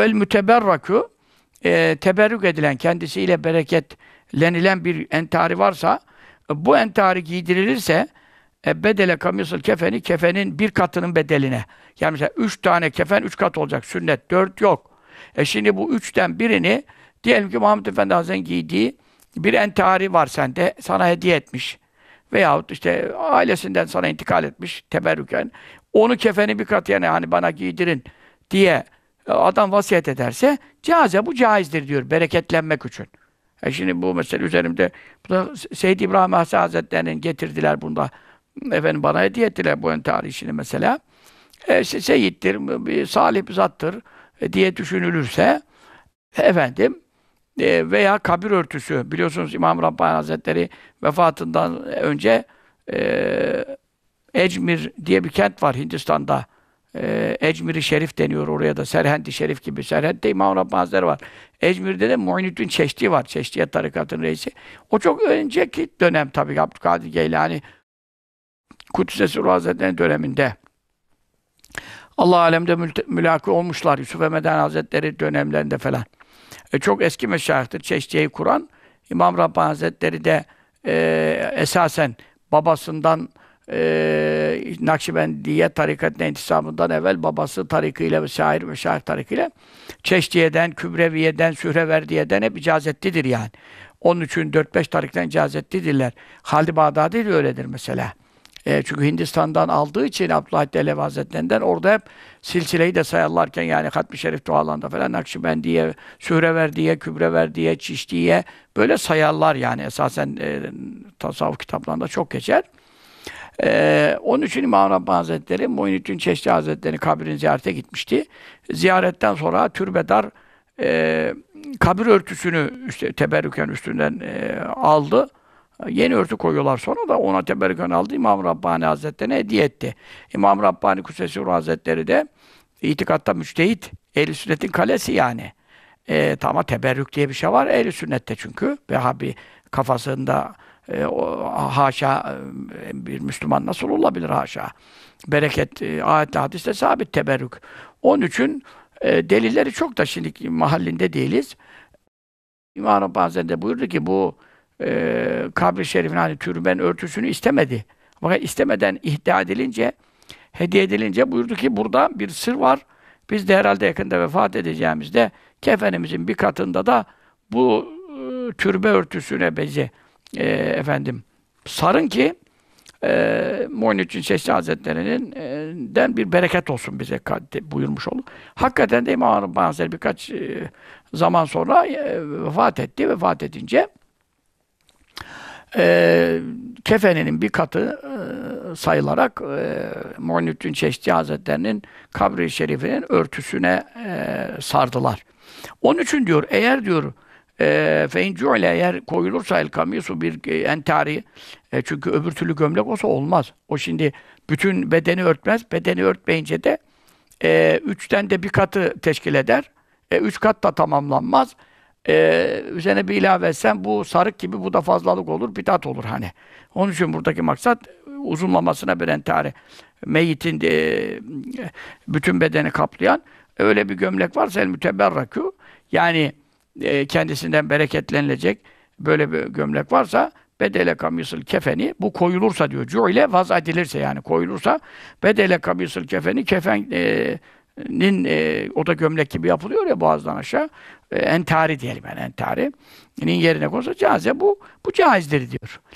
Vel müteberrakü e, teberrük edilen, kendisiyle bereketlenilen bir entari varsa e, bu entari giydirilirse e, bedele kamisul kefeni kefenin bir katının bedeline. Yani mesela üç tane kefen üç kat olacak. Sünnet dört yok. E şimdi bu üçten birini diyelim ki Muhammed Efendi Hazretleri'nin giydiği bir entari var sende. Sana hediye etmiş. Veyahut işte ailesinden sana intikal etmiş teberrüken. Onu kefeni bir kat yani hani bana giydirin diye e, adam vasiyet ederse caize bu caizdir diyor bereketlenmek için. E şimdi bu mesele üzerimde bu da Seyyid İbrahim Hasan Hazretleri'nin getirdiler bunda. Efendim bana hediye ettiler bu entihar işini mesela. E, seyittir, bir salih bir zattır e, diye düşünülürse efendim e, veya kabir örtüsü biliyorsunuz İmam Rabbani Hazretleri vefatından önce e, Ecmir diye bir kent var Hindistan'da e, Ecmir-i Şerif deniyor oraya da. Serhendi Şerif gibi. Serhendi İmam Rabbani var. Ecmir'de de Muinüddin Çeşti var. Çeştiye tarikatın reisi. O çok önceki dönem tabii Abdülkadir Geylani Kudüs'e Ruh Hazretleri'nin döneminde. Allah alemde mülaki olmuşlar Yusuf Emeden Hazretleri dönemlerinde falan. E, çok eski meşayihtir Çeştiye'yi kuran. İmam Rabbani Hazretleri de e, esasen babasından e, Nakşibendiye tarikatına intisabından evvel babası tarikıyla ve şair ve şair tarikıyla Çeşdiye'den, Kübreviye'den, Sühreverdiye'den hep icazetlidir yani. 13'ün 4-5 tarikten icazetlidirler. Halid-i Bağdadi de öyledir mesela. E, çünkü Hindistan'dan aldığı için Abdullah Delevi Hazretlerinden orada hep silsileyi de sayarlarken yani Hatmi Şerif dualarında falan Nakşibendiye, Sühreverdiye, Kübreverdiye, Çiştiye böyle sayarlar yani esasen e, tasavvuf kitaplarında çok geçer. Ee, onun için İmam Rabbani Hazretleri Muhyiddin Çeşdi Hazretleri kabrini ziyarete gitmişti. Ziyaretten sonra türbedar e, kabir örtüsünü işte teberrüken üstünden e, aldı. Yeni örtü koyuyorlar sonra da ona teberrüken aldı. İmam Rabbani Hazretleri'ne hediye etti. İmam Rabbani Kusesi Hazretleri de itikatta müçtehit. Ehl-i sünnetin kalesi yani. E, ama teberrük diye bir şey var ehl sünnette çünkü. Vehhabi kafasında e, o, haşa e, bir Müslüman nasıl olabilir haşa? Bereket e, ayette hadiste sabit teberrük. Onun için e, delilleri çok da şimdi mahallinde değiliz. İmam bazen de buyurdu ki bu e, kabri şerifin hani türben örtüsünü istemedi. Fakat istemeden ihda edilince, hediye edilince buyurdu ki burada bir sır var. Biz de herhalde yakında vefat edeceğimizde kefenimizin bir katında da bu e, türbe örtüsüne bezi e, efendim sarın ki e, Muhyiddin Çeşni Hazretleri'nin e, den bir bereket olsun bize buyurmuş oldu. Hakikaten de İmam Hatip birkaç e, zaman sonra e, vefat etti. Vefat edince e, kefeninin bir katı e, sayılarak e, Muhyiddin Çeşni Hazretleri'nin kabri şerifinin örtüsüne e, sardılar. Onun için diyor eğer diyor feincu'le ee, eğer koyulursa el kamisu bir e, entari e, çünkü öbür türlü gömlek olsa olmaz. O şimdi bütün bedeni örtmez. Bedeni örtmeyince de e, üçten de bir katı teşkil eder. E, üç kat da tamamlanmaz. E, üzerine bir ilave etsen bu sarık gibi bu da fazlalık olur, bitat olur hani. Onun için buradaki maksat uzunlamasına bir entari. Meyitin e, bütün bedeni kaplayan öyle bir gömlek varsa el müteberrakü yani e, kendisinden bereketlenilecek böyle bir gömlek varsa bedele kamisul kefeni bu koyulursa diyor. Cu ile vaz edilirse yani koyulursa bedele kamisul kefeni kefenin e, nin, e, o da gömlek gibi yapılıyor ya boğazdan aşağı. E, entari diyelim yani entari. Nin yerine konsa caize bu. Bu caizdir diyor.